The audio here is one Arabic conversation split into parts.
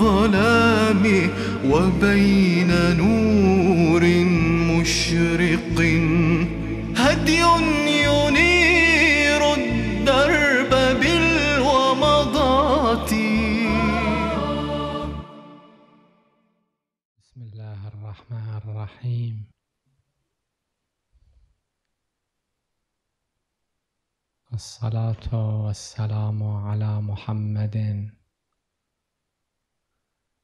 الظلام وبين نور مشرق هدي ينير الدرب بالومضات بسم الله الرحمن الرحيم الصلاة والسلام على محمد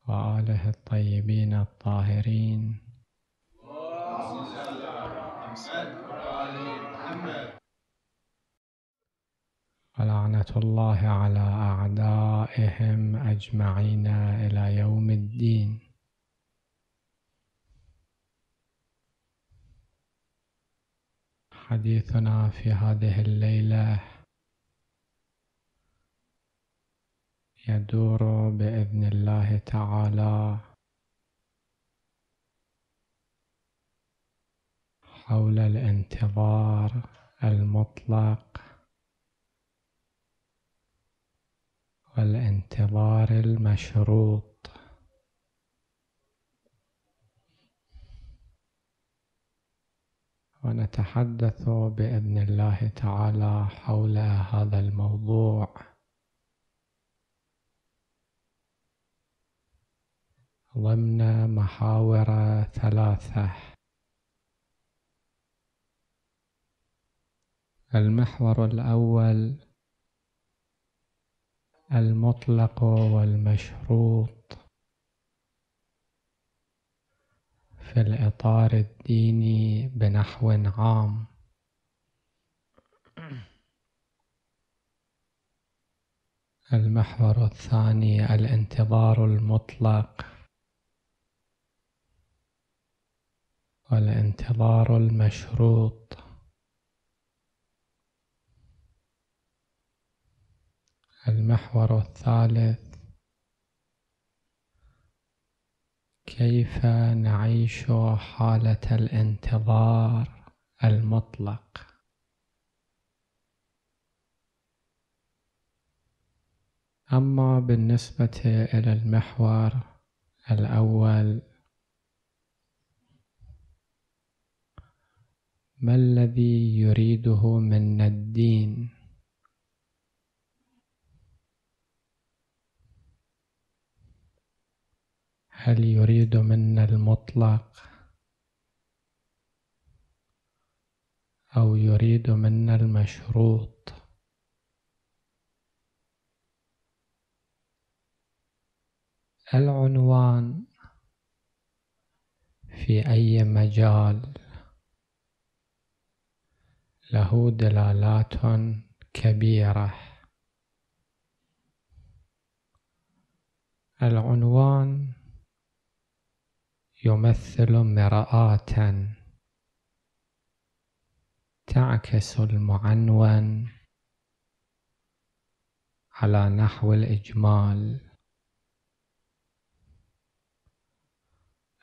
وآله الطيبين الطاهرين على محمد وآل محمد ولعنة الله على أعدائهم أجمعين إلى يوم الدين حديثنا في هذه الليله يدور باذن الله تعالى حول الانتظار المطلق والانتظار المشروط ونتحدث باذن الله تعالى حول هذا الموضوع ضمن محاور ثلاثة المحور الأول المطلق والمشروط في الإطار الديني بنحو عام المحور الثاني الانتظار المطلق والانتظار المشروط المحور الثالث كيف نعيش حالة الانتظار المطلق أما بالنسبة إلى المحور الأول ما الذي يريده منا الدين هل يريد منا المطلق او يريد منا المشروط العنوان في اي مجال له دلالات كبيرة العنوان يمثل مرآة تعكس المعنون على نحو الإجمال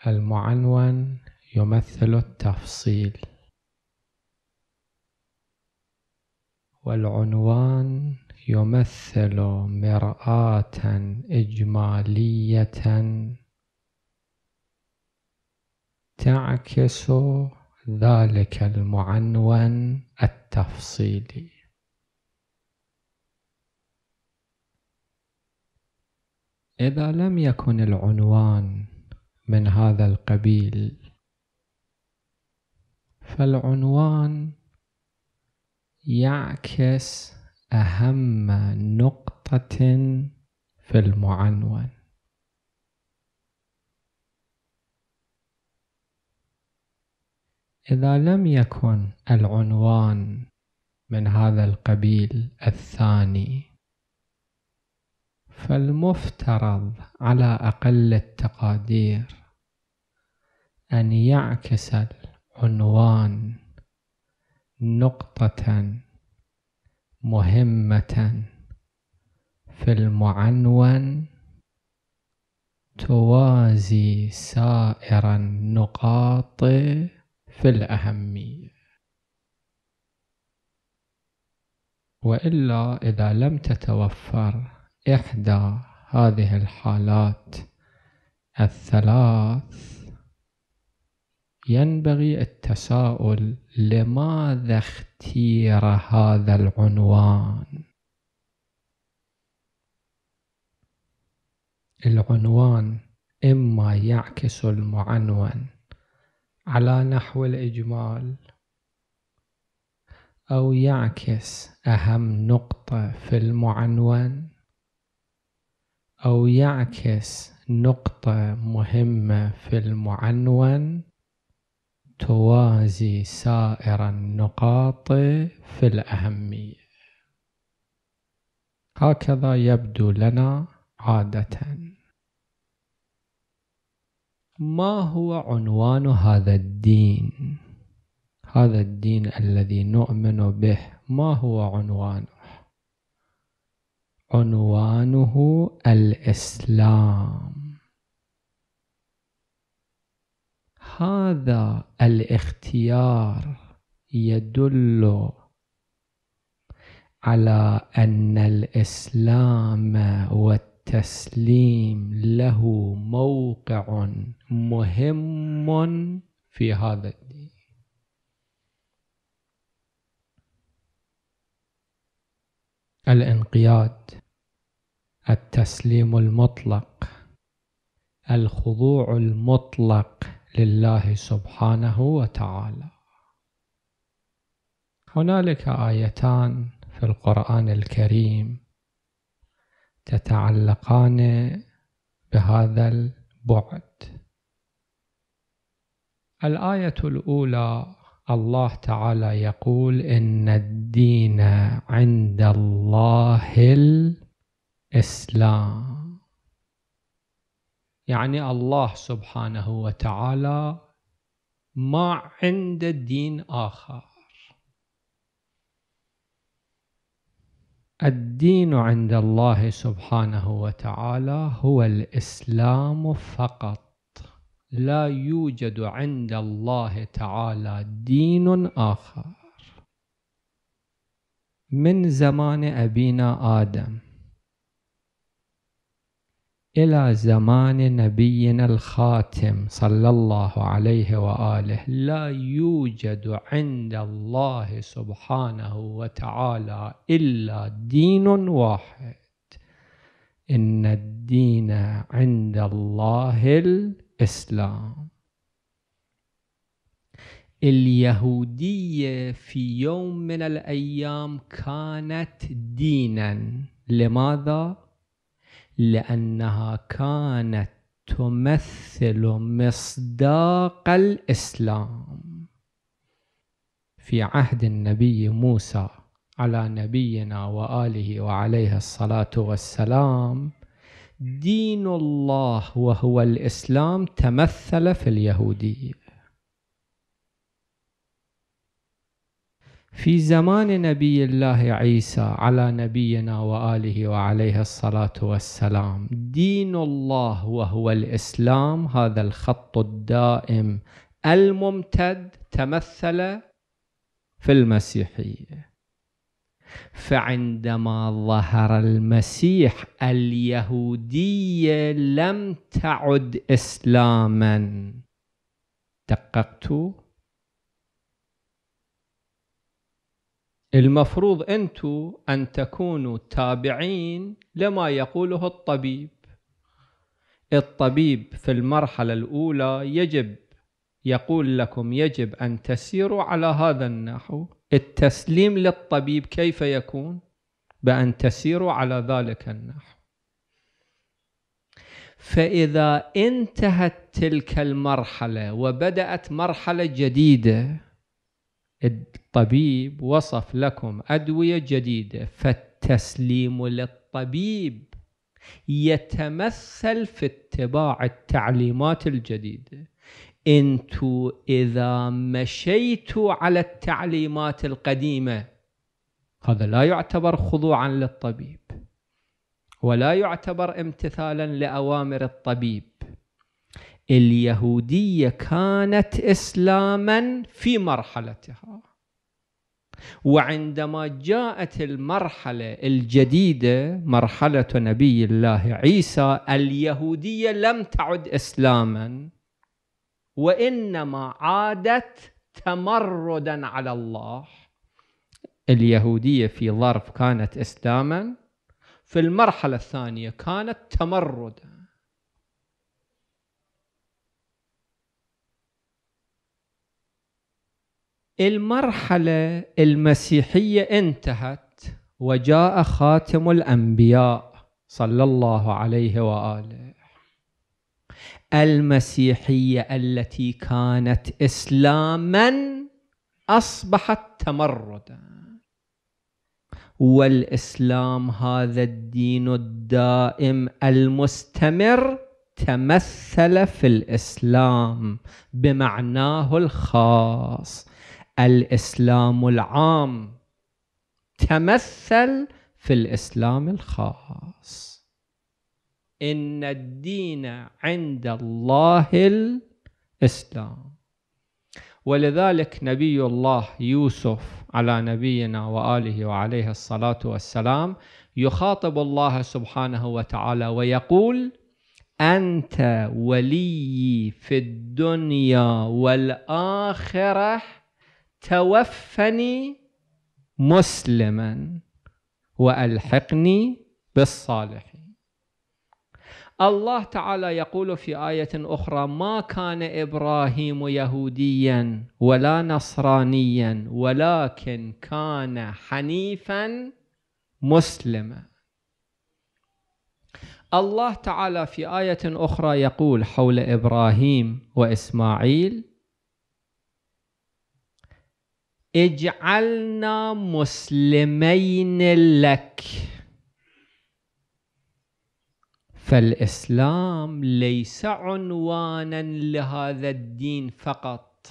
المعنون يمثل التفصيل والعنوان يمثل مرآة إجمالية تعكس ذلك المعنون التفصيلي إذا لم يكن العنوان من هذا القبيل فالعنوان يعكس أهم نقطة في المعنون إذا لم يكن العنوان من هذا القبيل الثاني فالمفترض على أقل التقادير أن يعكس العنوان نقطة مهمة في المعنون توازي سائر النقاط في الأهمية وإلا إذا لم تتوفر إحدى هذه الحالات الثلاث ينبغي التساؤل لماذا اختير هذا العنوان العنوان إما يعكس المعنون على نحو الإجمال أو يعكس أهم نقطة في المعنون أو يعكس نقطة مهمة في المعنون توازي سائر النقاط في الأهمية هكذا يبدو لنا عادة ما هو عنوان هذا الدين هذا الدين الذي نؤمن به ما هو عنوانه عنوانه الإسلام هذا الاختيار يدل على ان الاسلام والتسليم له موقع مهم في هذا الدين الانقياد التسليم المطلق الخضوع المطلق لله سبحانه وتعالى هنالك ايتان في القران الكريم تتعلقان بهذا البعد الايه الاولى الله تعالى يقول ان الدين عند الله الاسلام يعني الله سبحانه وتعالى ما عند دين آخر الدين عند الله سبحانه وتعالى هو الإسلام فقط لا يوجد عند الله تعالى دين آخر من زمان أبينا آدم إلى زمان نبينا الخاتم صلى الله عليه وآله لا يوجد عند الله سبحانه وتعالى إلا دين واحد إن الدين عند الله الإسلام اليهودية في يوم من الأيام كانت دينا لماذا؟ لأنها كانت تمثل مصداق الإسلام في عهد النبي موسى على نبينا وآله وعليه الصلاة والسلام دين الله وهو الإسلام تمثل في اليهودية في زمان نبي الله عيسى على نبينا واله وعليه الصلاه والسلام دين الله وهو الاسلام هذا الخط الدائم الممتد تمثل في المسيحيه فعندما ظهر المسيح اليهوديه لم تعد اسلاما دققت المفروض أنتم أن تكونوا تابعين لما يقوله الطبيب الطبيب في المرحلة الأولى يجب يقول لكم يجب أن تسيروا على هذا النحو التسليم للطبيب كيف يكون بأن تسيروا على ذلك النحو فإذا انتهت تلك المرحلة وبدأت مرحلة جديدة الطبيب وصف لكم أدوية جديدة فالتسليم للطبيب يتمثل في اتباع التعليمات الجديدة انتوا اذا مشيتوا على التعليمات القديمه هذا لا يعتبر خضوعا للطبيب ولا يعتبر امتثالا لاوامر الطبيب اليهودية كانت إسلاما في مرحلتها وعندما جاءت المرحلة الجديدة مرحلة نبي الله عيسى اليهودية لم تعد إسلاما وإنما عادت تمردا على الله اليهودية في ظرف كانت إسلاما في المرحلة الثانية كانت تمردا المرحله المسيحيه انتهت وجاء خاتم الانبياء صلى الله عليه واله المسيحيه التي كانت اسلاما اصبحت تمردا والاسلام هذا الدين الدائم المستمر تمثل في الاسلام بمعناه الخاص الاسلام العام تمثل في الاسلام الخاص ان الدين عند الله الاسلام ولذلك نبي الله يوسف على نبينا واله وعليه الصلاه والسلام يخاطب الله سبحانه وتعالى ويقول انت ولي في الدنيا والاخره توفني مسلما والحقني بالصالحين الله تعالى يقول في ايه اخرى ما كان ابراهيم يهوديا ولا نصرانيا ولكن كان حنيفا مسلما الله تعالى في ايه اخرى يقول حول ابراهيم واسماعيل اجعلنا مسلمين لك فالاسلام ليس عنوانا لهذا الدين فقط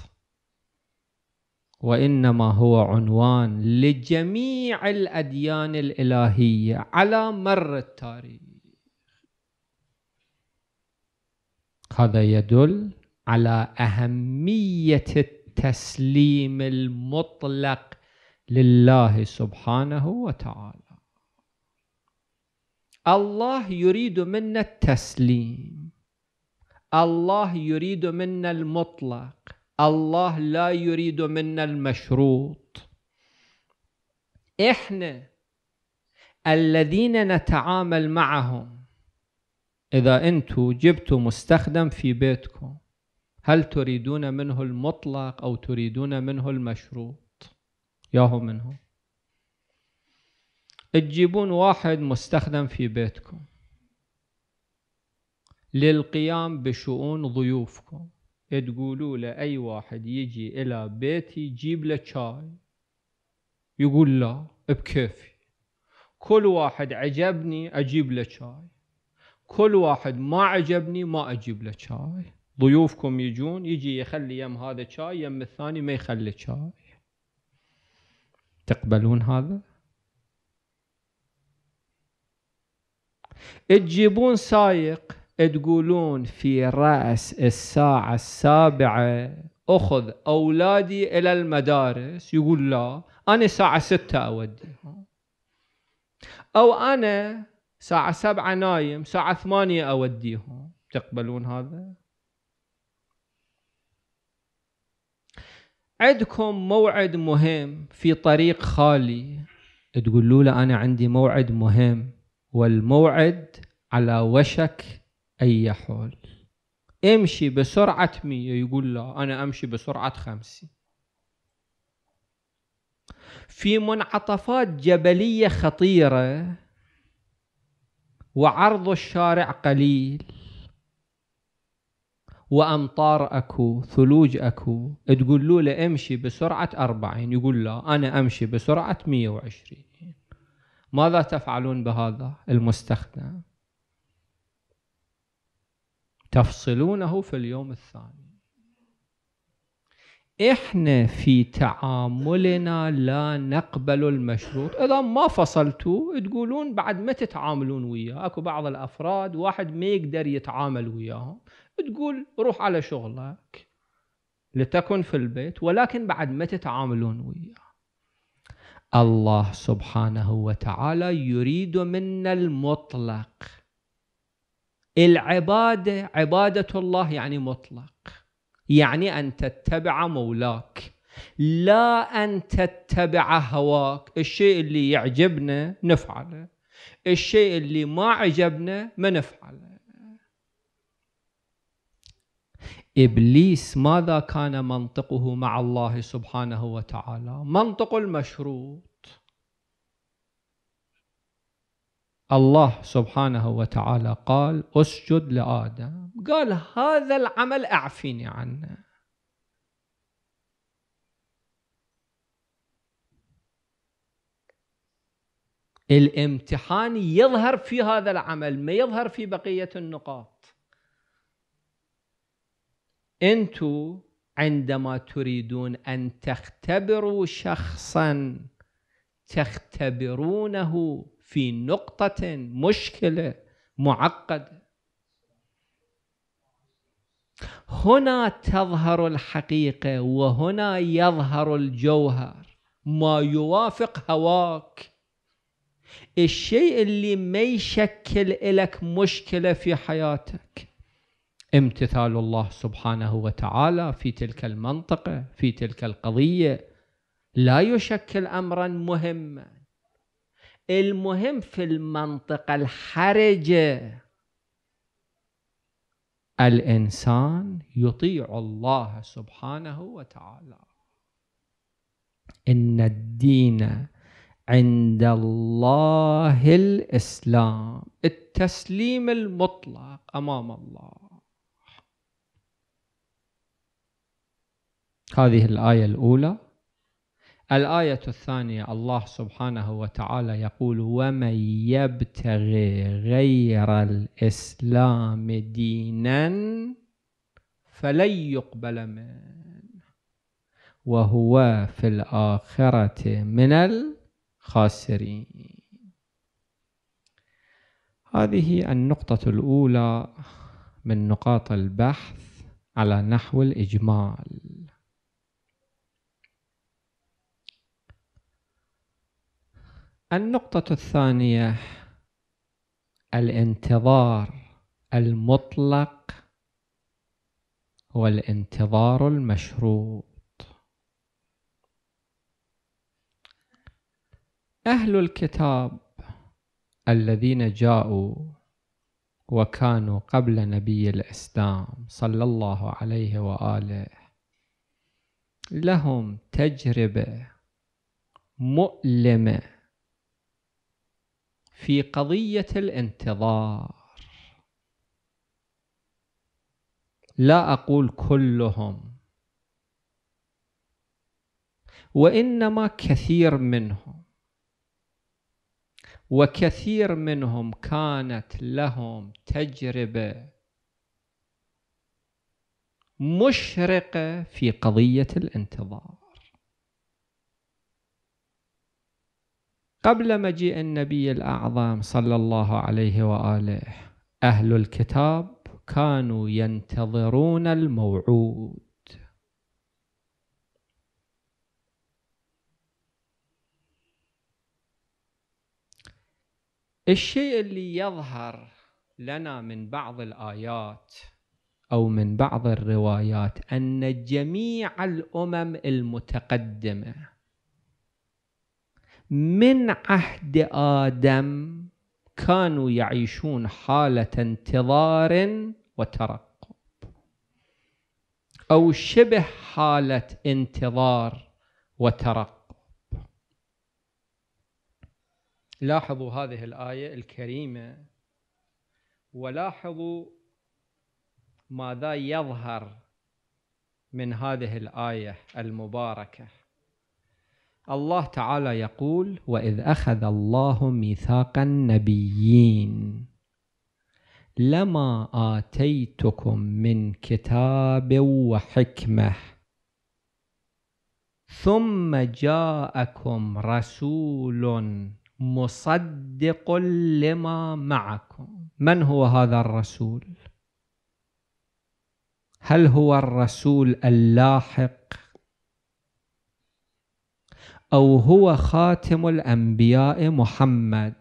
وانما هو عنوان لجميع الاديان الالهيه على مر التاريخ هذا يدل على اهميه التسليم المطلق لله سبحانه وتعالى الله يريد منا التسليم الله يريد منا المطلق الله لا يريد منا المشروط احنا الذين نتعامل معهم اذا انتم جبتوا مستخدم في بيتكم هل تريدون منه المطلق أو تريدون منه المشروط ياهو منه تجيبون واحد مستخدم في بيتكم للقيام بشؤون ضيوفكم تقولوا له أي واحد يجي إلى بيتي جيب له شاي يقول لا بكيفي كل واحد عجبني أجيب له شاي كل واحد ما عجبني ما أجيب له شاي ضيوفكم يجون يجي يخلي يم هذا شاي يم الثاني ما يخلي شاي تقبلون هذا تجيبون سايق تقولون في رأس الساعة السابعة أخذ أولادي إلى المدارس يقول لا أنا ساعة ستة أودي أو أنا ساعة سبعة نايم ساعة ثمانية أوديهم تقبلون هذا عندكم موعد مهم في طريق خالي تقولوا له أنا عندي موعد مهم والموعد على وشك أن يحول امشي بسرعة مية يقول لا أنا أمشي بسرعة خمسين في منعطفات جبلية خطيرة وعرض الشارع قليل وامطار اكو ثلوج اكو تقول له, امشي بسرعه 40 يقول لا انا امشي بسرعه 120 ماذا تفعلون بهذا المستخدم تفصلونه في اليوم الثاني احنا في تعاملنا لا نقبل المشروط اذا ما فصلتوا تقولون بعد ما تتعاملون وياه اكو بعض الافراد واحد ما يقدر يتعامل وياهم تقول روح على شغلك لتكن في البيت ولكن بعد ما تتعاملون وياه الله سبحانه وتعالى يريد منا المطلق العبادة عبادة الله يعني مطلق يعني أن تتبع مولاك لا أن تتبع هواك الشيء اللي يعجبنا نفعله الشيء اللي ما عجبنا ما نفعله ابليس ماذا كان منطقه مع الله سبحانه وتعالى منطق المشروط الله سبحانه وتعالى قال اسجد لادم قال هذا العمل اعفيني عنه الامتحان يظهر في هذا العمل ما يظهر في بقيه النقاط انتم عندما تريدون ان تختبروا شخصا تختبرونه في نقطه مشكله معقده هنا تظهر الحقيقه وهنا يظهر الجوهر ما يوافق هواك الشيء اللي ما يشكل لك مشكله في حياتك امتثال الله سبحانه وتعالى في تلك المنطقة في تلك القضية لا يشكل أمرا مهما المهم في المنطقة الحرجة الإنسان يطيع الله سبحانه وتعالى إن الدين عند الله الإسلام التسليم المطلق أمام الله هذه الآية الأولى الآية الثانية الله سبحانه وتعالى يقول ومن يبتغي غير الإسلام دينا فلن يقبل منه وهو في الآخرة من الخاسرين هذه النقطة الأولى من نقاط البحث على نحو الإجمال النقطة الثانية الانتظار المطلق هو الانتظار المشروط أهل الكتاب الذين جاءوا وكانوا قبل نبي الإسلام صلى الله عليه وآله لهم تجربة مؤلمة في قضية الانتظار لا أقول كلهم وإنما كثير منهم وكثير منهم كانت لهم تجربة مشرقة في قضية الانتظار قبل مجيء النبي الأعظم صلى الله عليه وآله أهل الكتاب كانوا ينتظرون الموعود الشيء اللي يظهر لنا من بعض الآيات أو من بعض الروايات أن جميع الأمم المتقدمة من عهد آدم كانوا يعيشون حالة انتظار وترقب أو شبه حالة انتظار وترقب لاحظوا هذه الآية الكريمة ولاحظوا ماذا يظهر من هذه الآية المباركة الله تعالى يقول واذ اخذ الله ميثاق النبيين لما اتيتكم من كتاب وحكمه ثم جاءكم رسول مصدق لما معكم من هو هذا الرسول هل هو الرسول اللاحق أو هو خاتم الأنبياء محمد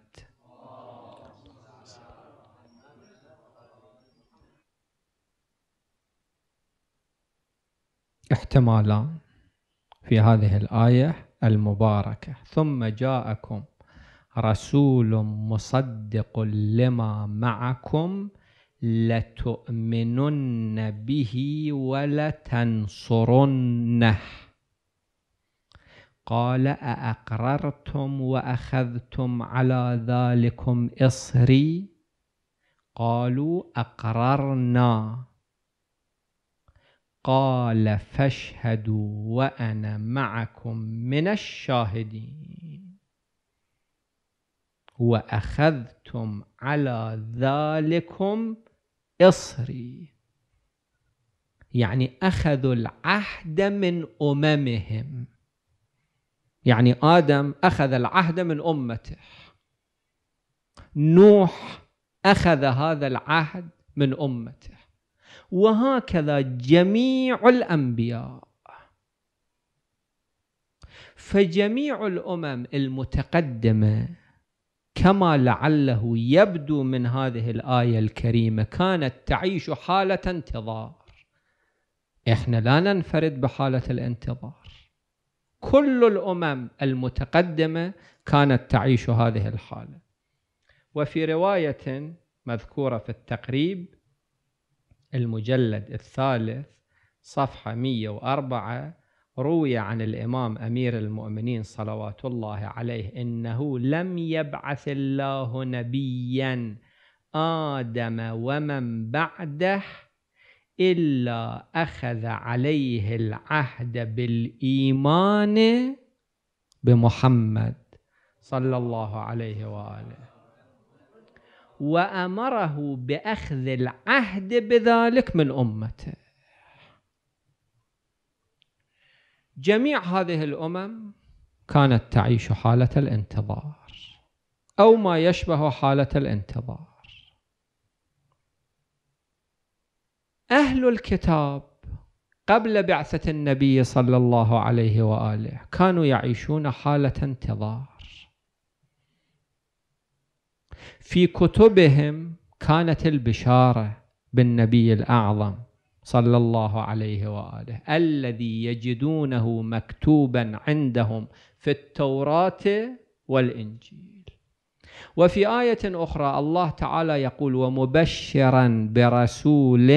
احتمالان في هذه الآية المباركة ثم جاءكم رسول مصدق لما معكم لتؤمنن به ولتنصرنه قال أأقررتم وأخذتم على ذلكم إصري قالوا أقررنا قال فاشهدوا وأنا معكم من الشاهدين وأخذتم على ذلكم إصري يعني أخذوا العهد من أممهم يعني ادم اخذ العهد من امته نوح اخذ هذا العهد من امته وهكذا جميع الانبياء فجميع الامم المتقدمه كما لعله يبدو من هذه الايه الكريمه كانت تعيش حاله انتظار احنا لا ننفرد بحاله الانتظار كل الامم المتقدمه كانت تعيش هذه الحاله وفي روايه مذكوره في التقريب المجلد الثالث صفحه 104 روي عن الامام امير المؤمنين صلوات الله عليه انه لم يبعث الله نبيا ادم ومن بعده إلا أخذ عليه العهد بالإيمان بمحمد صلى الله عليه وآله وأمره بأخذ العهد بذلك من أمته جميع هذه الأمم كانت تعيش حالة الانتظار أو ما يشبه حالة الانتظار أهل الكتاب قبل بعثة النبي صلى الله عليه وآله كانوا يعيشون حالة انتظار في كتبهم كانت البشارة بالنبي الأعظم صلى الله عليه وآله الذي يجدونه مكتوبا عندهم في التوراة والإنجيل وفي آية أخرى الله تعالى يقول ومبشرا برسول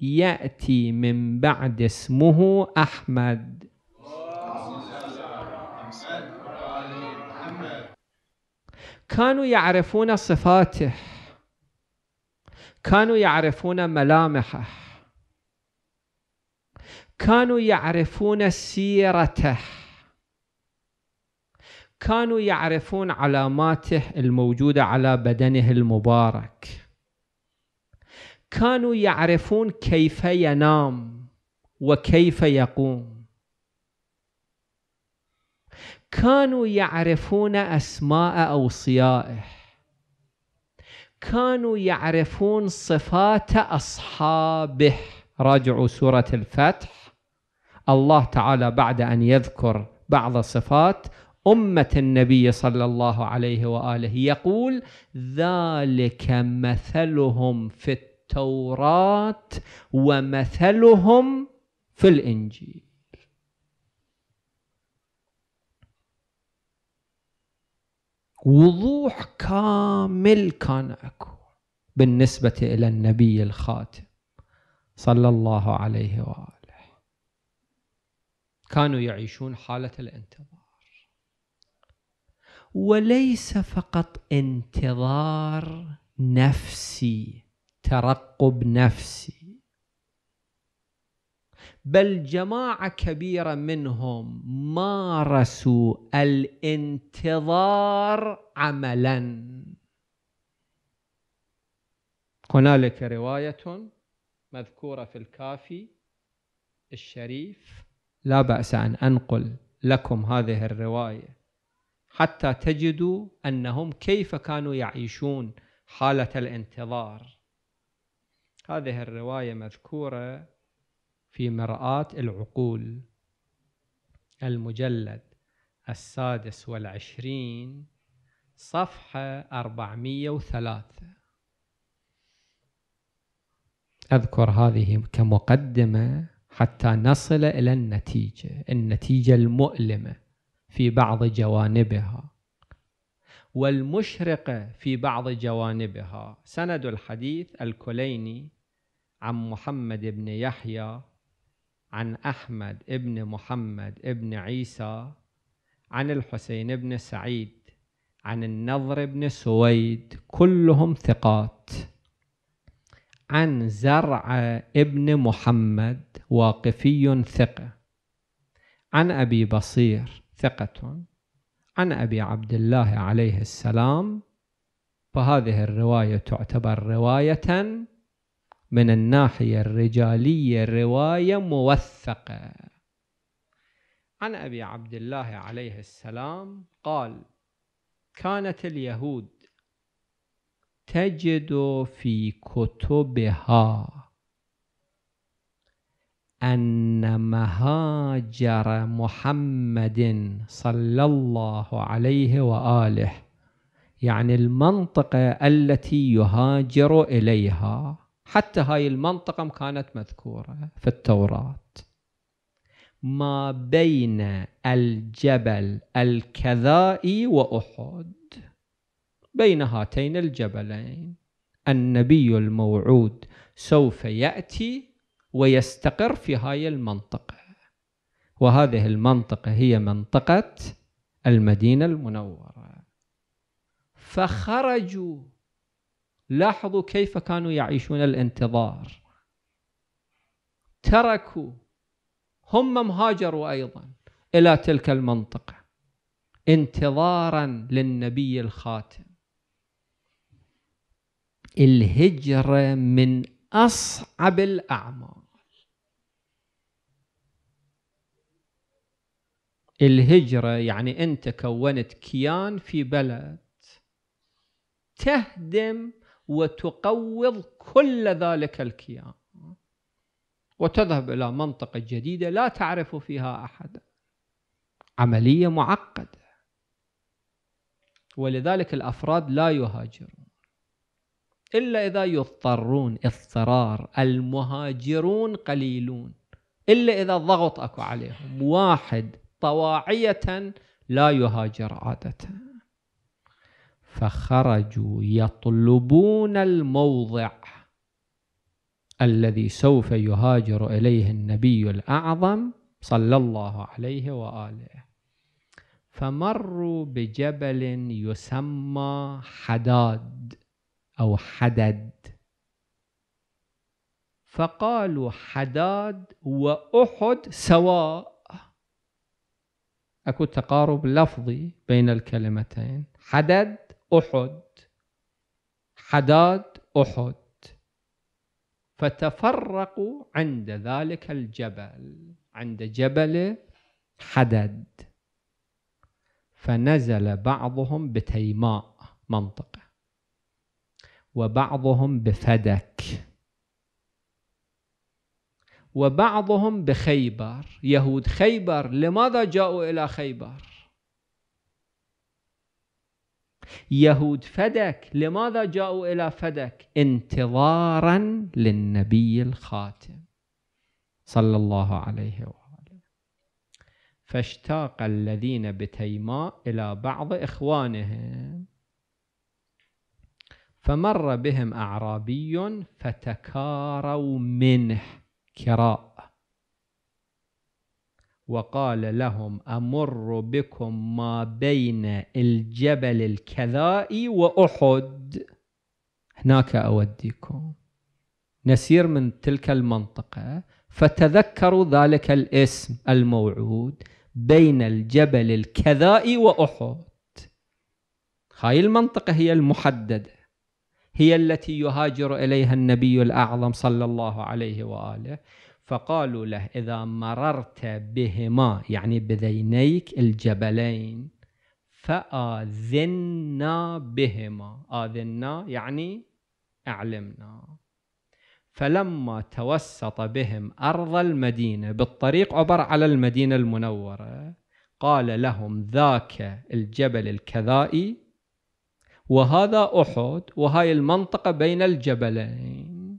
يأتي من بعد اسمه أحمد كانوا يعرفون صفاته كانوا يعرفون ملامحه كانوا يعرفون سيرته كانوا يعرفون علاماته الموجوده على بدنه المبارك كانوا يعرفون كيف ينام وكيف يقوم كانوا يعرفون اسماء اوصيائه كانوا يعرفون صفات اصحابه راجعوا سوره الفتح الله تعالى بعد ان يذكر بعض صفات أمة النبي صلى الله عليه وآله يقول ذلك مثلهم في التوراة ومثلهم في الإنجيل وضوح كامل كان اكو بالنسبه الى النبي الخاتم صلى الله عليه واله كانوا يعيشون حاله الانتظار وليس فقط انتظار نفسي ترقب نفسي بل جماعه كبيره منهم مارسوا الانتظار عملا هنالك روايه مذكوره في الكافي الشريف لا باس ان انقل لكم هذه الروايه حتى تجدوا انهم كيف كانوا يعيشون حاله الانتظار هذه الروايه مذكوره في مراه العقول المجلد السادس والعشرين صفحة 403 أذكر هذه كمقدمة حتى نصل إلى النتيجة النتيجة المؤلمة في بعض جوانبها والمشرقة في بعض جوانبها سند الحديث الكليني عن محمد بن يحيى عن أحمد بن محمد بن عيسى عن الحسين بن سعيد عن النضر بن سويد كلهم ثقات عن زرع ابن محمد واقفي ثقة عن أبي بصير ثقة عن أبي عبد الله عليه السلام فهذه الرواية تعتبر رواية من الناحية الرجالية رواية موثقة عن أبي عبد الله عليه السلام قال كانت اليهود تجد في كتبها ان مهاجر محمد صلى الله عليه واله يعني المنطقه التي يهاجر اليها حتى هاي المنطقه كانت مذكوره في التوراه ما بين الجبل الكذائي واحد بين هاتين الجبلين النبي الموعود سوف ياتي ويستقر في هاي المنطقة وهذه المنطقة هي منطقة المدينة المنورة فخرجوا لاحظوا كيف كانوا يعيشون الانتظار تركوا هم مهاجروا أيضا إلى تلك المنطقة انتظارا للنبي الخاتم الهجرة من أصعب الأعمال الهجرة يعني أنت كونت كيان في بلد تهدم وتقوض كل ذلك الكيان وتذهب إلى منطقة جديدة لا تعرف فيها أحدا عملية معقدة ولذلك الأفراد لا يهاجرون إلا إذا يضطرون اضطرار المهاجرون قليلون إلا إذا ضغط أكو عليهم واحد طواعية لا يهاجر عادة فخرجوا يطلبون الموضع الذي سوف يهاجر إليه النبي الأعظم صلى الله عليه وآله فمروا بجبل يسمى حداد أو حدد فقالوا حداد وأحد سواء اكو تقارب لفظي بين الكلمتين حدد احد حداد احد فتفرقوا عند ذلك الجبل عند جبل حدد فنزل بعضهم بتيماء منطقه وبعضهم بفدك وبعضهم بخيبر يهود خيبر لماذا جاءوا إلى خيبر يهود فدك لماذا جاءوا إلى فدك انتظارا للنبي الخاتم صلى الله عليه وآله فاشتاق الذين بتيماء إلى بعض إخوانهم فمر بهم أعرابي فتكاروا منه كراء وقال لهم أمر بكم ما بين الجبل الكذائي وأحد هناك أوديكم نسير من تلك المنطقة فتذكروا ذلك الاسم الموعود بين الجبل الكذائي وأحد هاي المنطقة هي المحددة هي التي يهاجر اليها النبي الاعظم صلى الله عليه واله فقالوا له اذا مررت بهما يعني بذينيك الجبلين فاذنا بهما اذنا يعني اعلمنا فلما توسط بهم ارض المدينه بالطريق عبر على المدينه المنوره قال لهم ذاك الجبل الكذائي وهذا أحد وهاي المنطقة بين الجبلين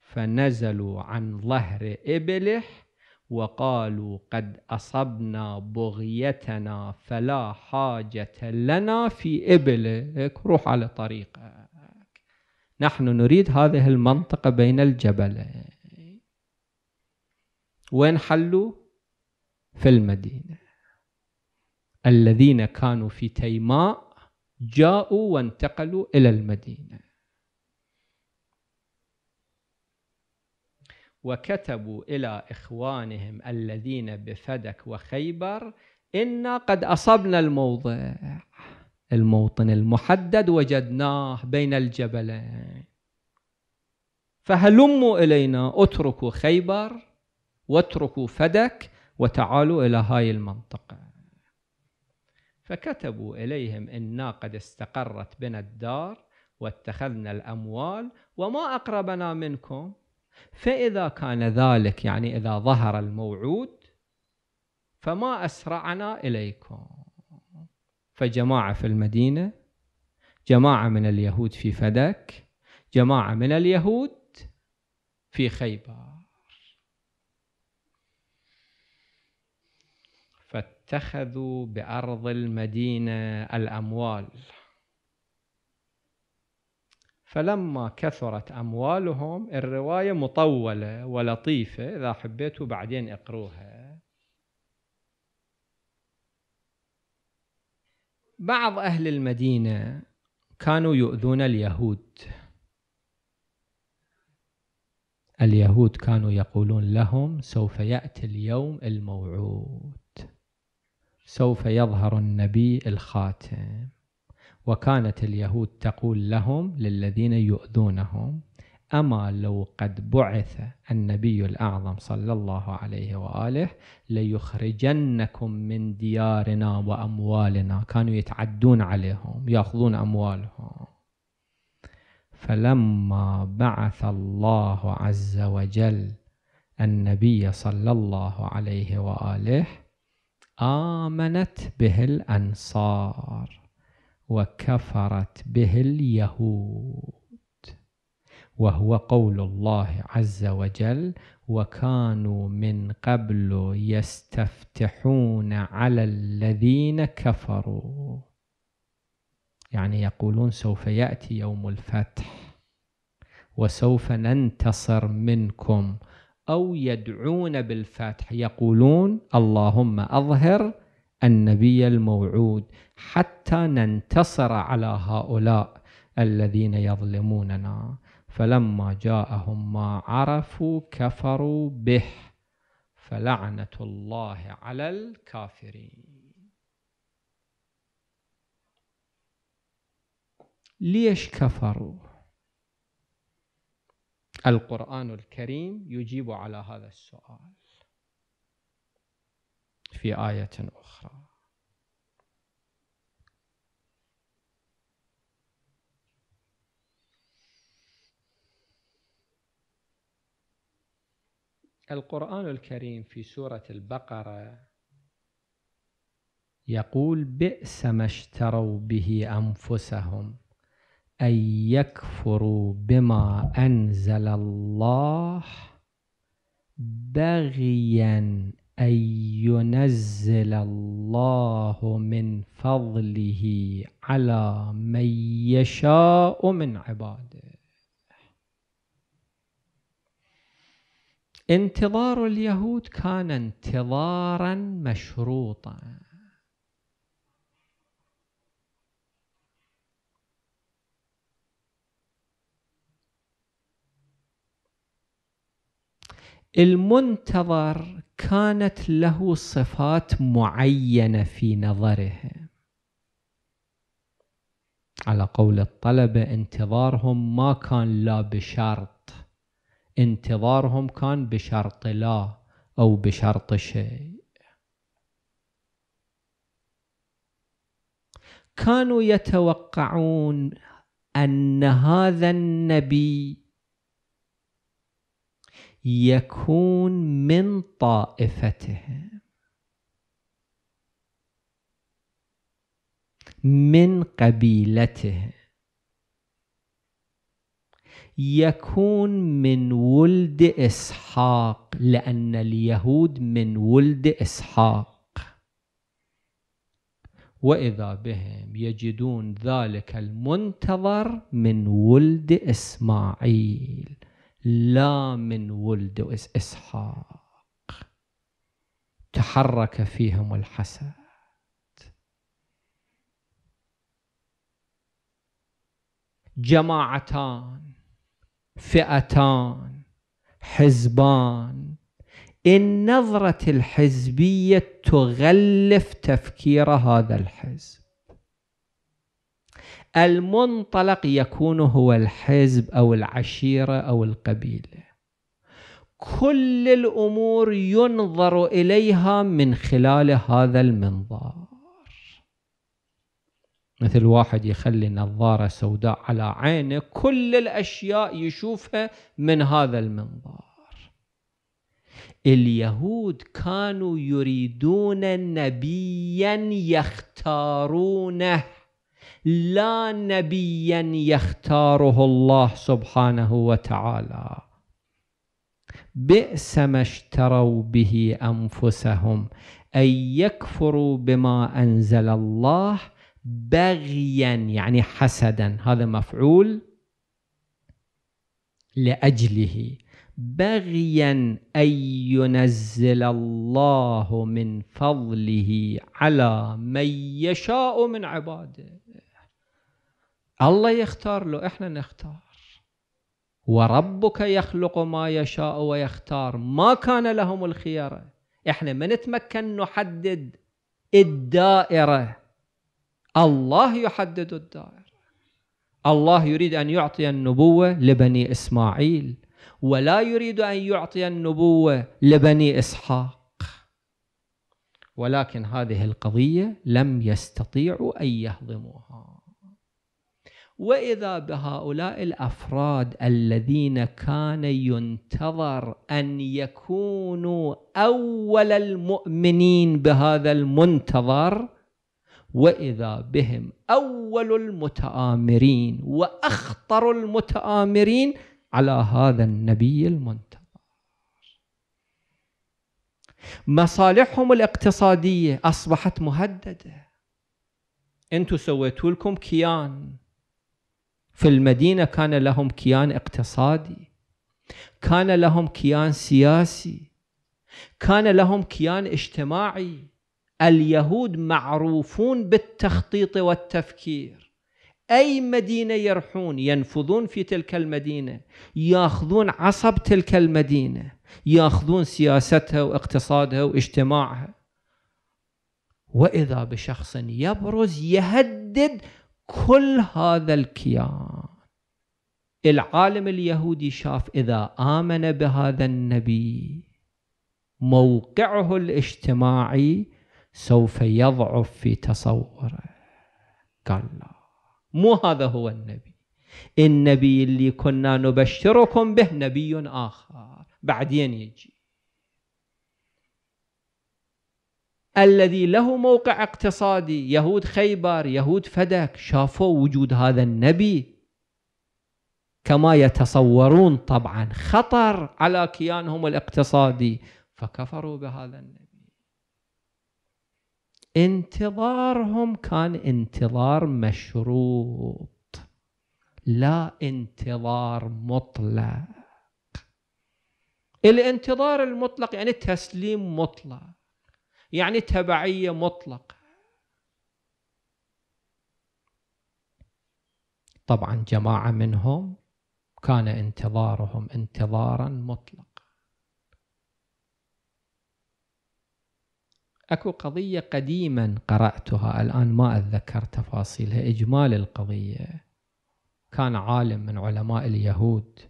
فنزلوا عن ظهر إبله وقالوا قد أصبنا بغيتنا فلا حاجة لنا في إبلك روح على طريقك نحن نريد هذه المنطقة بين الجبلين وين حلوا في المدينة الذين كانوا في تيماء جاءوا وانتقلوا إلى المدينة وكتبوا إلى إخوانهم الذين بفدك وخيبر إنا قد أصبنا الموضع الموطن المحدد وجدناه بين الجبلين فهلموا إلينا اتركوا خيبر واتركوا فدك وتعالوا إلى هاي المنطقة فكتبوا إليهم إنا قد استقرت بنا الدار واتخذنا الأموال وما أقربنا منكم فإذا كان ذلك يعني إذا ظهر الموعود فما أسرعنا إليكم فجماعة في المدينة جماعة من اليهود في فدك جماعة من اليهود في خيبر اتخذوا بأرض المدينة الأموال فلما كثرت أموالهم الرواية مطولة ولطيفة إذا حبيتوا بعدين اقروها بعض أهل المدينة كانوا يؤذون اليهود اليهود كانوا يقولون لهم سوف يأتي اليوم الموعود سوف يظهر النبي الخاتم وكانت اليهود تقول لهم للذين يؤذونهم أما لو قد بعث النبي الأعظم صلى الله عليه وآله ليخرجنكم من ديارنا وأموالنا كانوا يتعدون عليهم يأخذون أموالهم فلما بعث الله عز وجل النبي صلى الله عليه وآله آمنت به الأنصار وكفرت به اليهود وهو قول الله عز وجل وكانوا من قبل يستفتحون على الذين كفروا يعني يقولون سوف ياتي يوم الفتح وسوف ننتصر منكم أو يدعون بالفتح يقولون اللهم أظهر النبي الموعود حتى ننتصر على هؤلاء الذين يظلموننا فلما جاءهم ما عرفوا كفروا به فلعنة الله على الكافرين ليش كفروا القرآن الكريم يجيب على هذا السؤال في آية أخرى القرآن الكريم في سورة البقرة يقول بئس ما اشتروا به أنفسهم أن يكفروا بما أنزل الله بغيا أن ينزل الله من فضله على من يشاء من عباده انتظار اليهود كان انتظارا مشروطا المنتظر كانت له صفات معينه في نظره على قول الطلبه انتظارهم ما كان لا بشرط انتظارهم كان بشرط لا او بشرط شيء كانوا يتوقعون ان هذا النبي يكون من طائفتهم من قبيلته يكون من ولد اسحاق لان اليهود من ولد اسحاق واذا بهم يجدون ذلك المنتظر من ولد اسماعيل لا من ولد إسحاق تحرك فيهم الحسد جماعتان فئتان حزبان إن نظرة الحزبية تغلف تفكير هذا الحزب المنطلق يكون هو الحزب او العشيره او القبيله كل الامور ينظر اليها من خلال هذا المنظار مثل واحد يخلي نظاره سوداء على عينه كل الاشياء يشوفها من هذا المنظار اليهود كانوا يريدون نبيا يختارونه لا نبيا يختاره الله سبحانه وتعالى بئس ما اشتروا به انفسهم ان يكفروا بما انزل الله بغيا يعني حسدا هذا مفعول لاجله بغيا ان ينزل الله من فضله على من يشاء من عباده الله يختار له احنا نختار وربك يخلق ما يشاء ويختار ما كان لهم الخيار احنا ما نتمكن نحدد الدائرة الله يحدد الدائرة الله يريد أن يعطي النبوة لبني إسماعيل ولا يريد أن يعطي النبوة لبني إسحاق ولكن هذه القضية لم يستطيعوا أن يهضموها واذا بهؤلاء الافراد الذين كان ينتظر ان يكونوا اول المؤمنين بهذا المنتظر واذا بهم اول المتآمرين واخطر المتآمرين على هذا النبي المنتظر مصالحهم الاقتصاديه اصبحت مهدده انتم سويتوا لكم كيان في المدينة كان لهم كيان اقتصادي كان لهم كيان سياسي كان لهم كيان اجتماعي اليهود معروفون بالتخطيط والتفكير أي مدينة يرحون ينفذون في تلك المدينة ياخذون عصب تلك المدينة ياخذون سياستها واقتصادها واجتماعها وإذا بشخص يبرز يهدد كل هذا الكيان العالم اليهودي شاف إذا آمن بهذا النبي موقعه الاجتماعي سوف يضعف في تصوره قال لا مو هذا هو النبي النبي اللي كنا نبشركم به نبي آخر بعدين يجي الذي له موقع اقتصادي يهود خيبر يهود فدك شافوا وجود هذا النبي كما يتصورون طبعا خطر على كيانهم الاقتصادي فكفروا بهذا النبي انتظارهم كان انتظار مشروط لا انتظار مطلق الانتظار المطلق يعني تسليم مطلق يعني تبعية مطلقة طبعا جماعة منهم كان انتظارهم انتظارا مطلقا اكو قضية قديما قرأتها الآن ما أتذكر تفاصيلها إجمال القضية كان عالم من علماء اليهود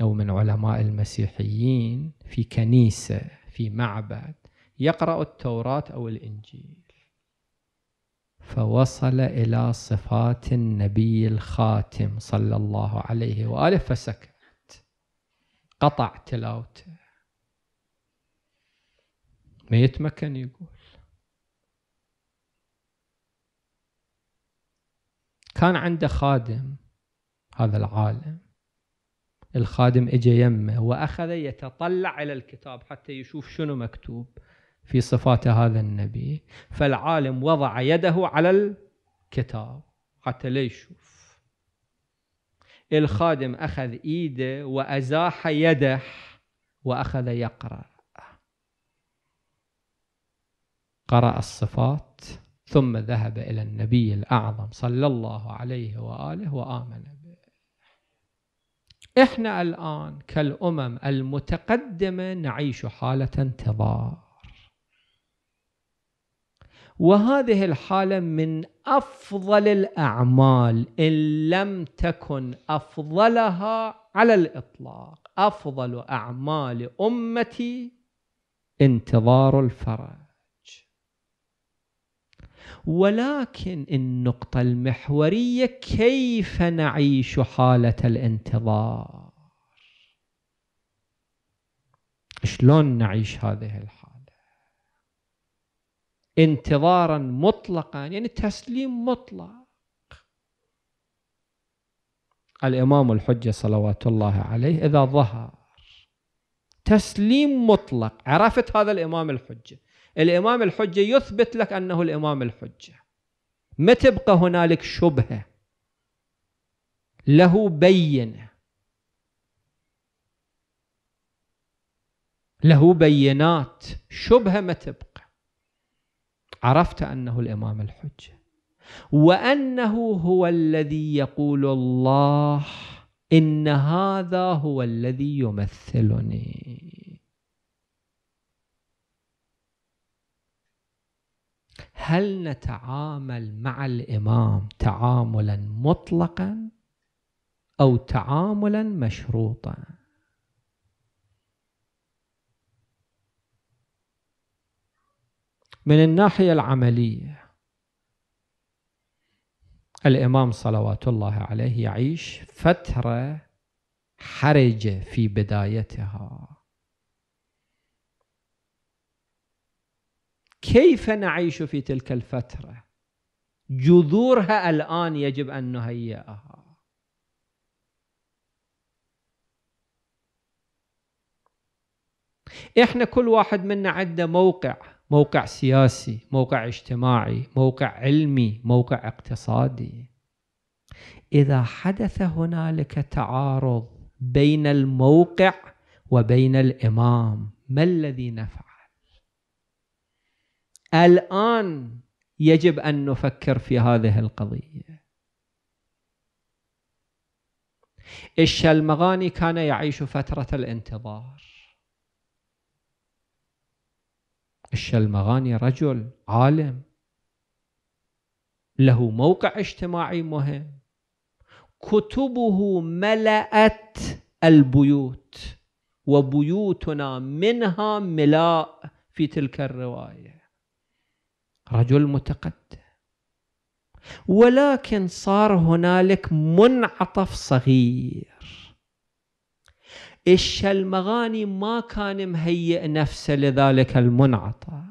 أو من علماء المسيحيين في كنيسة في معبد يقرأ التوراة أو الإنجيل فوصل إلى صفات النبي الخاتم صلى الله عليه وآله فسكت قطع تلاوته ما يتمكن يقول كان عنده خادم هذا العالم الخادم اجى يمه واخذ يتطلع الى الكتاب حتى يشوف شنو مكتوب في صفات هذا النبي فالعالم وضع يده على الكتاب حتى لا يشوف الخادم أخذ إيده وأزاح يده وأخذ يقرأ قرأ الصفات ثم ذهب إلى النبي الأعظم صلى الله عليه وآله وآمن به إحنا الآن كالأمم المتقدمة نعيش حالة انتظار وهذه الحاله من افضل الاعمال ان لم تكن افضلها على الاطلاق افضل اعمال امتي انتظار الفرج ولكن النقطة المحورية كيف نعيش حالة الانتظار؟ شلون نعيش هذه الحالة؟ انتظارا مطلقا يعني تسليم مطلق الإمام الحجة صلوات الله عليه إذا ظهر تسليم مطلق عرفت هذا الإمام الحجة الإمام الحجة يثبت لك أنه الإمام الحجة ما تبقى هنالك شبهة له بينة له بينات شبهة ما تبقى عرفت أنه الإمام الحجة وأنه هو الذي يقول الله إن هذا هو الذي يمثلني هل نتعامل مع الإمام تعاملا مطلقا أو تعاملا مشروطا من الناحية العملية الإمام صلوات الله عليه يعيش فترة حرجة في بدايتها كيف نعيش في تلك الفترة جذورها الآن يجب أن نهيئها احنا كل واحد منا عنده موقع موقع سياسي موقع اجتماعي موقع علمي موقع اقتصادي اذا حدث هنالك تعارض بين الموقع وبين الامام ما الذي نفعل الان يجب ان نفكر في هذه القضيه الشلمغاني كان يعيش فتره الانتظار الشلمغاني رجل عالم له موقع اجتماعي مهم كتبه ملأت البيوت وبيوتنا منها ملاء في تلك الروايه رجل متقدم ولكن صار هنالك منعطف صغير الشلمغاني ما كان مهيئ نفسه لذلك المنعطف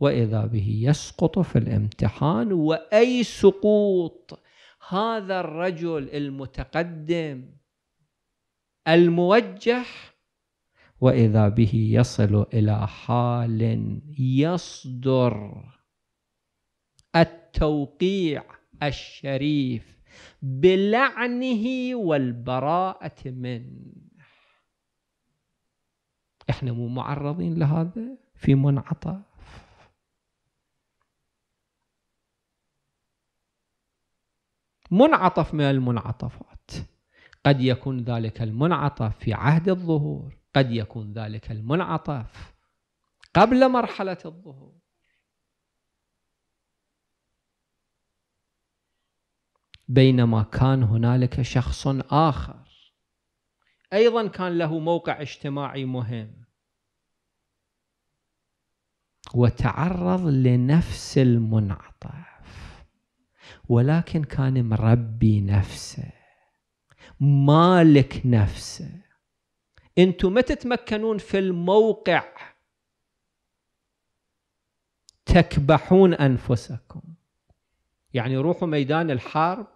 وإذا به يسقط في الامتحان وأي سقوط هذا الرجل المتقدم الموجه واذا به يصل الى حال يصدر التوقيع الشريف بلعنه والبراءه منه احنا مو معرضين لهذا في منعطف منعطف من المنعطفات قد يكون ذلك المنعطف في عهد الظهور قد يكون ذلك المنعطف قبل مرحلة الظهور بينما كان هنالك شخص آخر أيضا كان له موقع اجتماعي مهم وتعرض لنفس المنعطف ولكن كان مربي نفسه مالك نفسه انتم ما تتمكنون في الموقع تكبحون انفسكم يعني روحوا ميدان الحرب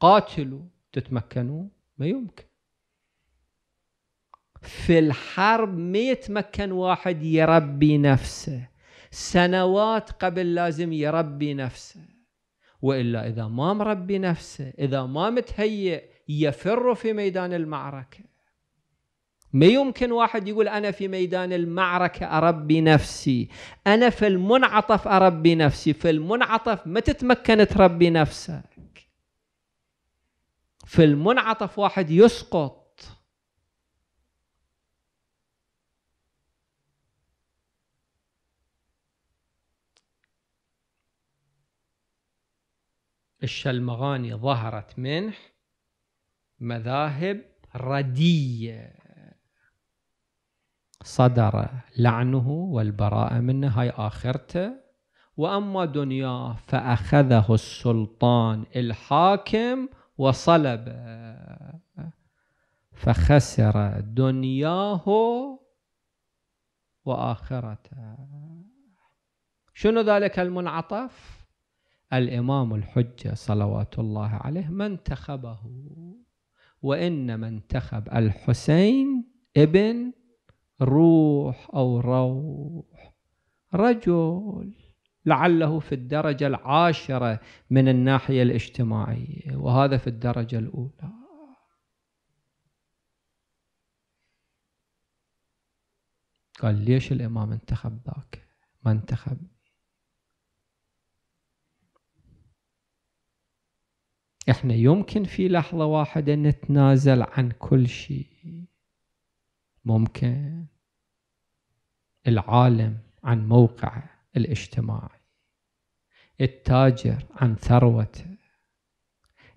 قاتلوا تتمكنون ما يمكن في الحرب ما يتمكن واحد يربي نفسه سنوات قبل لازم يربي نفسه والا اذا ما مربي نفسه اذا ما متهيئ يفر في ميدان المعركه ما يمكن واحد يقول انا في ميدان المعركه اربي نفسي انا في المنعطف اربي نفسي في المنعطف ما تتمكن تربي نفسك في المنعطف واحد يسقط الشلمغاني ظهرت منح مذاهب ردية صدر لعنه والبراءة منه هاي آخرته وأما دنياه فأخذه السلطان الحاكم وصلب فخسر دنياه وآخرته شنو ذلك المنعطف؟ الإمام الحجة صلوات الله عليه ما انتخبه وإنما انتخب الحسين ابن روح أو روح رجل لعله في الدرجة العاشرة من الناحية الاجتماعية وهذا في الدرجة الأولى قال ليش الإمام انتخب ذاك ما انتخب احنا يمكن في لحظة واحدة نتنازل عن كل شيء ممكن العالم عن موقعه الاجتماعي التاجر عن ثروته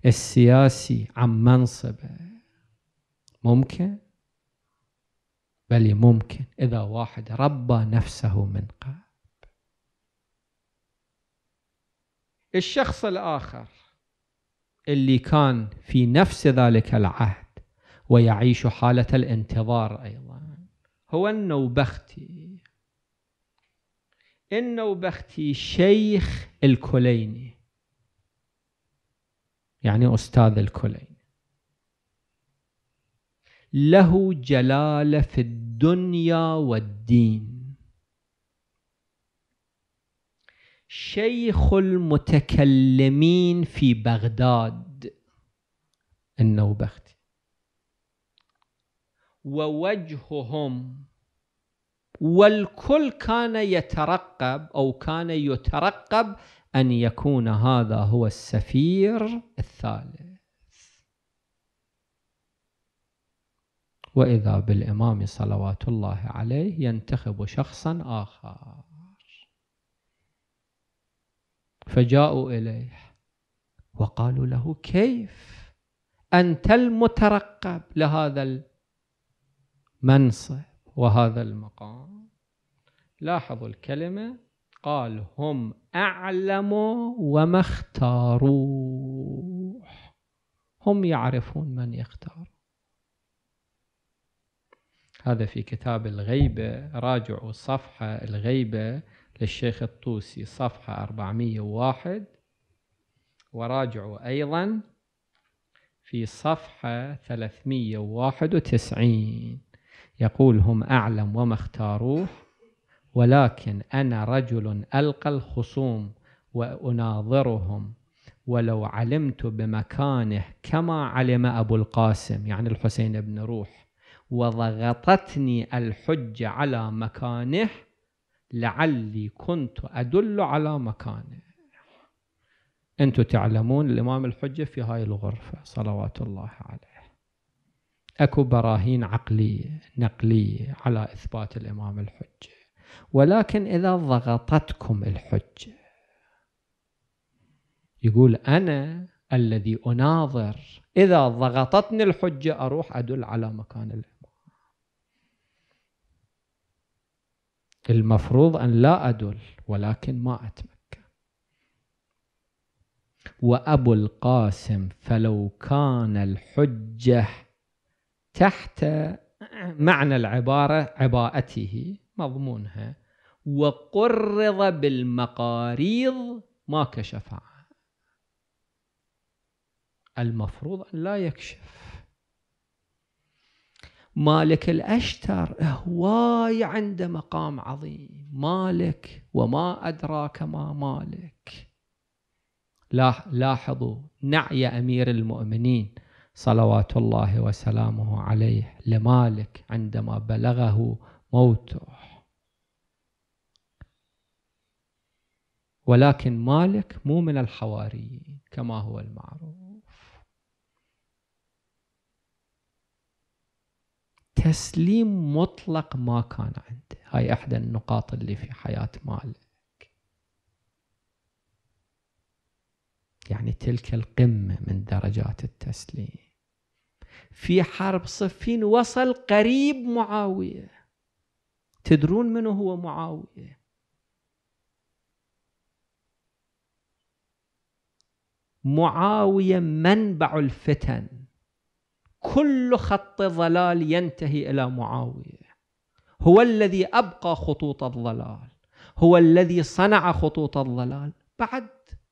السياسي عن منصبه ممكن بل ممكن إذا واحد ربى نفسه من قلب الشخص الآخر اللي كان في نفس ذلك العهد ويعيش حالة الانتظار أيضا هو النوبختي النوبختي شيخ الكليني يعني أستاذ الكليني له جلالة في الدنيا والدين شيخ المتكلمين في بغداد النوبختي ووجههم والكل كان يترقب او كان يترقب ان يكون هذا هو السفير الثالث واذا بالامام صلوات الله عليه ينتخب شخصا اخر فجاءوا إليه وقالوا له كيف أنت المترقب لهذا المنصب وهذا المقام لاحظوا الكلمة قال هم أعلموا وما اختاروه هم يعرفون من يختار هذا في كتاب الغيبة راجعوا صفحة الغيبة للشيخ الطوسي صفحة 401 وراجعوا أيضا في صفحة 391 يقول هم أعلم وما اختاروه ولكن أنا رجل ألقى الخصوم وأناظرهم ولو علمت بمكانه كما علم أبو القاسم يعني الحسين بن روح وضغطتني الحج على مكانه لعلي كنت أدل على مكانه أنتم تعلمون الإمام الحجة في هاي الغرفة صلوات الله عليه أكو براهين عقلية نقلية على إثبات الإمام الحجة ولكن إذا ضغطتكم الحجة يقول أنا الذي أناظر إذا ضغطتني الحجة أروح أدل على مكان الإمام المفروض أن لا أدل ولكن ما أتمكن وأبو القاسم فلو كان الحجة تحت معنى العبارة عباءته مضمونها وقرض بالمقاريض ما كشف عنها المفروض أن لا يكشف مالك الأشتر هواي عنده مقام عظيم مالك وما أدراك ما مالك لاحظوا نعي أمير المؤمنين صلوات الله وسلامه عليه لمالك عندما بلغه موته ولكن مالك مو من الحواريين كما هو المعروف تسليم مطلق ما كان عنده هاي احدى النقاط اللي في حياة مالك يعني تلك القمة من درجات التسليم في حرب صفين وصل قريب معاوية تدرون من هو معاوية معاوية منبع الفتن كل خط ضلال ينتهي الى معاويه هو الذي ابقى خطوط الضلال هو الذي صنع خطوط الضلال بعد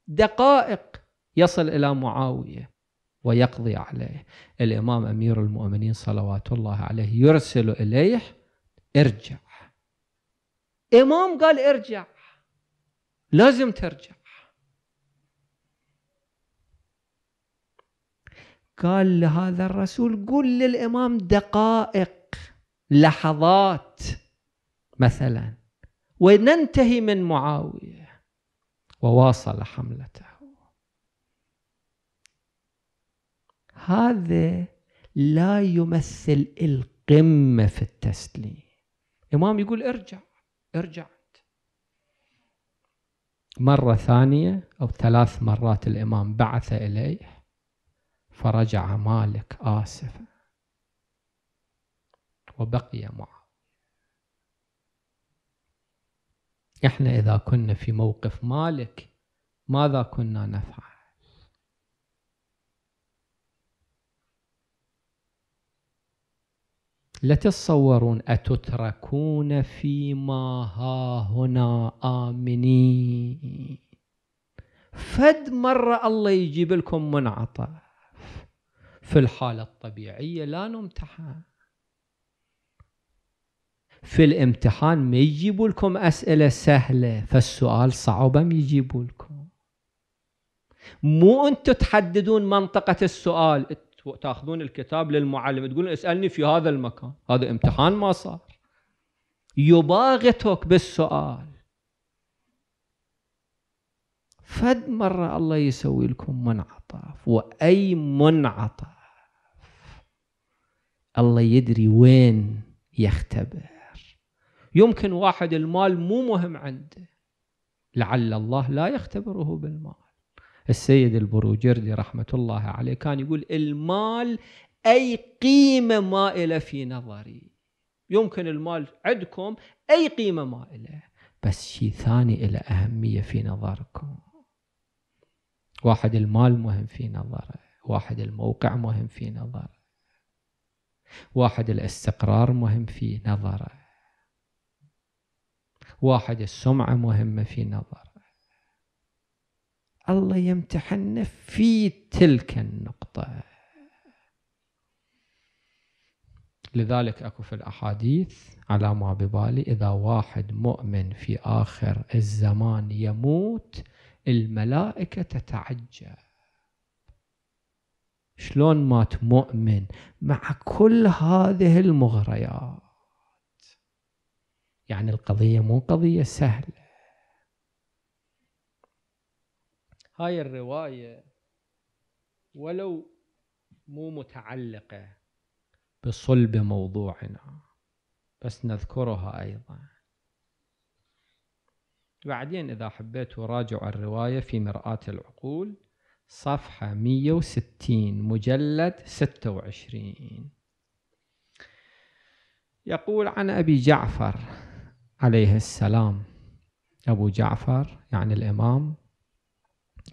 دقائق يصل الى معاويه ويقضي عليه الامام امير المؤمنين صلوات الله عليه يرسل اليه ارجع امام قال ارجع لازم ترجع قال لهذا الرسول قل للإمام دقائق لحظات مثلا وننتهي من معاوية وواصل حملته هذا لا يمثل القمة في التسليم إمام يقول ارجع ارجع مرة ثانية أو ثلاث مرات الإمام بعث إليه فرجع مالك آسفا وبقي معه احنا إذا كنا في موقف مالك ماذا كنا نفعل لا تتصورون أتتركون فيما ها هنا آمنين فد مرة الله يجيب لكم منعطف في الحالة الطبيعية لا نمتحن في الامتحان ما يجيبوا لكم أسئلة سهلة فالسؤال صعب ما يجيبوا لكم مو أنتم تحددون منطقة السؤال تاخذون الكتاب للمعلم تقولون اسألني في هذا المكان هذا امتحان ما صار يباغتك بالسؤال فد مرة الله يسوي لكم منعطف وأي منعطف الله يدري وين يختبر يمكن واحد المال مو مهم عنده لعل الله لا يختبره بالمال السيد البروجردي رحمة الله عليه كان يقول المال أي قيمة مائلة في نظري يمكن المال عندكم أي قيمة مائلة بس شيء ثاني إلى أهمية في نظركم واحد المال مهم في نظره واحد الموقع مهم في نظره واحد الاستقرار مهم في نظره واحد السمعة مهمة في نظره الله يمتحن في تلك النقطة لذلك أكو في الأحاديث على ما ببالي إذا واحد مؤمن في آخر الزمان يموت الملائكة تتعجب شلون مات مؤمن مع كل هذه المغريات يعني القضية مو قضية سهلة هاي الرواية ولو مو متعلقة بصلب موضوعنا بس نذكرها أيضا بعدين إذا حبيتوا راجعوا الرواية في مرآة العقول صفحة 160 مجلد 26 يقول عن أبي جعفر عليه السلام أبو جعفر يعني الإمام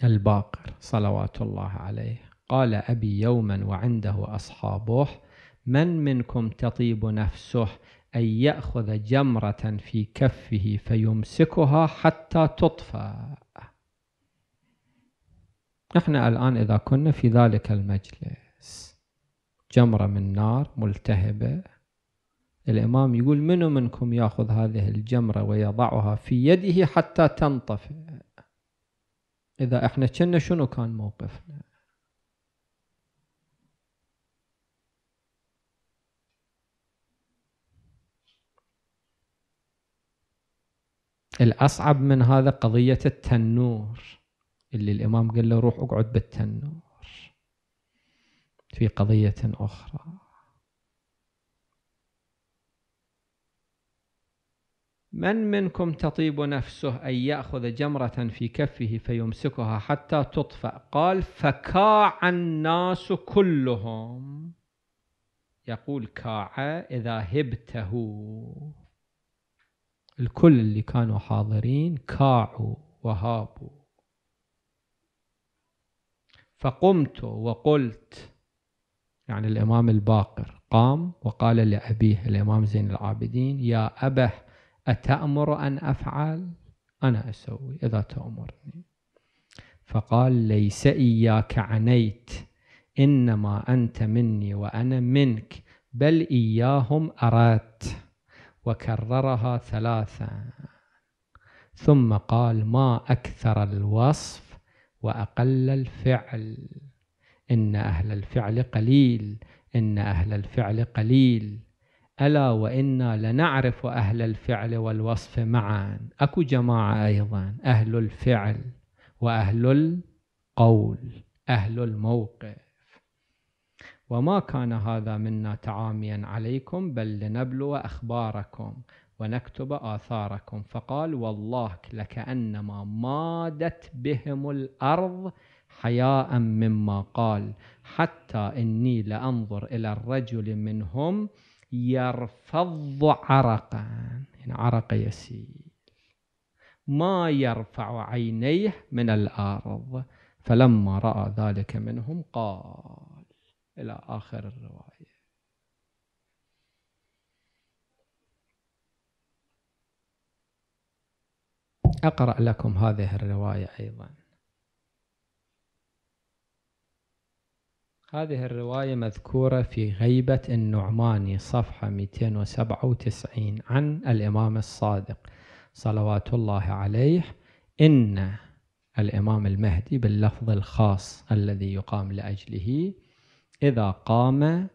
الباقر صلوات الله عليه قال أبي يوما وعنده أصحابه من منكم تطيب نفسه أن يأخذ جمرة في كفه فيمسكها حتى تطفأ نحن الآن إذا كنا في ذلك المجلس جمرة من نار ملتهبة الإمام يقول من منكم يأخذ هذه الجمرة ويضعها في يده حتى تنطفئ إذا إحنا كنا شنو كان موقفنا الأصعب من هذا قضية التنور اللي الإمام قال له روح اقعد بالتنور في قضية أخرى من منكم تطيب نفسه أن يأخذ جمرة في كفه فيمسكها حتى تطفأ قال فكاع الناس كلهم يقول كاع إذا هبته الكل اللي كانوا حاضرين كاعوا وهابوا فقمت وقلت يعني الإمام الباقر قام وقال لأبيه الإمام زين العابدين يا أبه أتأمر أن أفعل أنا أسوي إذا تأمرني فقال ليس إياك عنيت إنما أنت مني وأنا منك بل إياهم أردت وكررها ثلاثا ثم قال ما أكثر الوصف وأقل الفعل إن أهل الفعل قليل إن أهل الفعل قليل ألا وإنا لنعرف أهل الفعل والوصف معا أكو جماعة أيضا أهل الفعل وأهل القول أهل الموقف وما كان هذا منا تعاميا عليكم بل لنبلو أخباركم ونكتب آثاركم فقال والله لكأنما مادت بهم الأرض حياء مما قال حتى إني لأنظر إلى الرجل منهم يرفض عرقا يعني عرق يسيل ما يرفع عينيه من الأرض فلما رأى ذلك منهم قال إلى آخر الرواية أقرأ لكم هذه الرواية أيضا هذه الرواية مذكورة في غيبة النعماني صفحة 297 عن الإمام الصادق صلوات الله عليه إن الإمام المهدي باللفظ الخاص الذي يقام لأجله إذا قام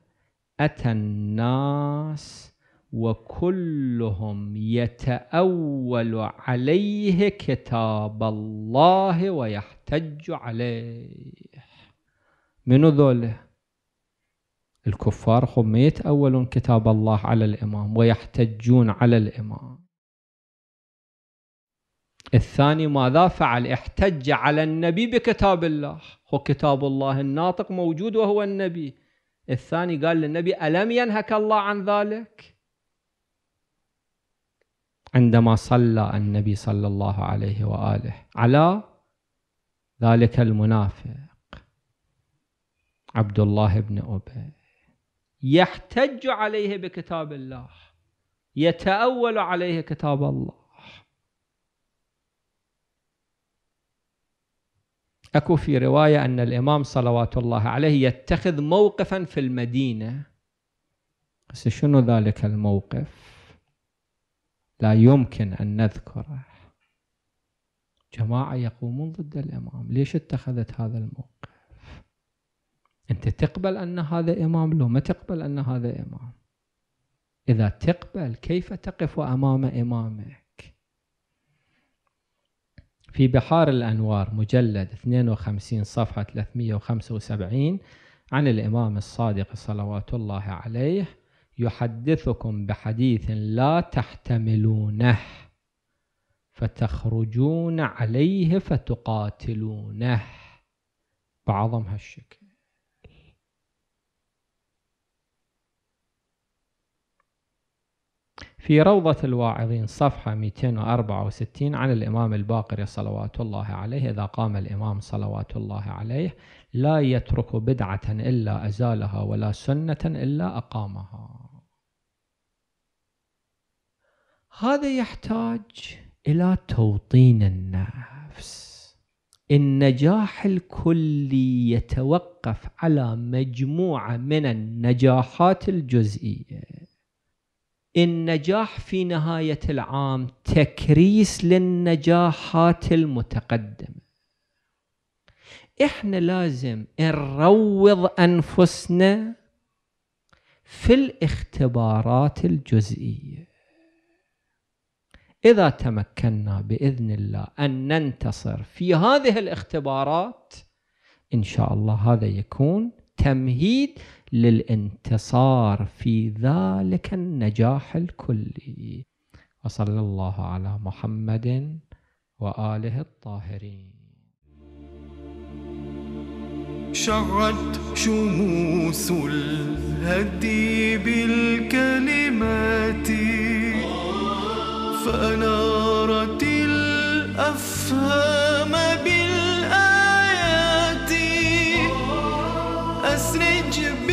أتى الناس وكلهم يتأول عليه كتاب الله ويحتج عليه منو ذوله الكفار هم يتأولون كتاب الله على الإمام ويحتجون على الإمام الثاني ماذا فعل احتج على النبي بكتاب الله هو كتاب الله الناطق موجود وهو النبي الثاني قال للنبي ألم ينهك الله عن ذلك عندما صلى النبي صلى الله عليه واله على ذلك المنافق عبد الله بن ابي يحتج عليه بكتاب الله يتاول عليه كتاب الله اكو في روايه ان الامام صلوات الله عليه يتخذ موقفا في المدينه بس شنو ذلك الموقف لا يمكن أن نذكره جماعة يقومون ضد الإمام ليش اتخذت هذا الموقف أنت تقبل أن هذا إمام لو ما تقبل أن هذا إمام إذا تقبل كيف تقف أمام إمامك في بحار الأنوار مجلد 52 صفحة 375 عن الإمام الصادق صلوات الله عليه يحدثكم بحديث لا تحتملونه فتخرجون عليه فتقاتلونه بعظم هالشكل في روضة الواعظين صفحة 264 عن الإمام الباقر صلوات الله عليه إذا قام الإمام صلوات الله عليه لا يترك بدعة إلا أزالها ولا سنة إلا أقامها هذا يحتاج الى توطين النفس النجاح الكلي يتوقف على مجموعه من النجاحات الجزئيه النجاح في نهايه العام تكريس للنجاحات المتقدمه احنا لازم نروض انفسنا في الاختبارات الجزئيه إذا تمكنا بإذن الله أن ننتصر في هذه الاختبارات إن شاء الله هذا يكون تمهيد للانتصار في ذلك النجاح الكلي وصلى الله على محمد وآله الطاهرين شعت شموس الهدي بالكلمات فأنارت الأفهام بالآيات أسرج بالآيات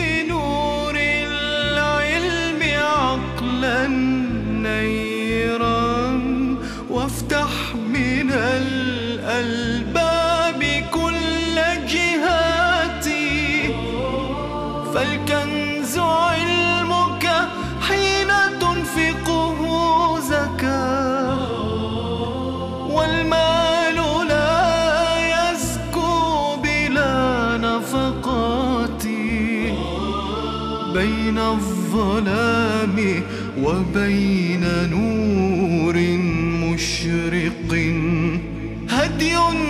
وبين نور مشرق هدي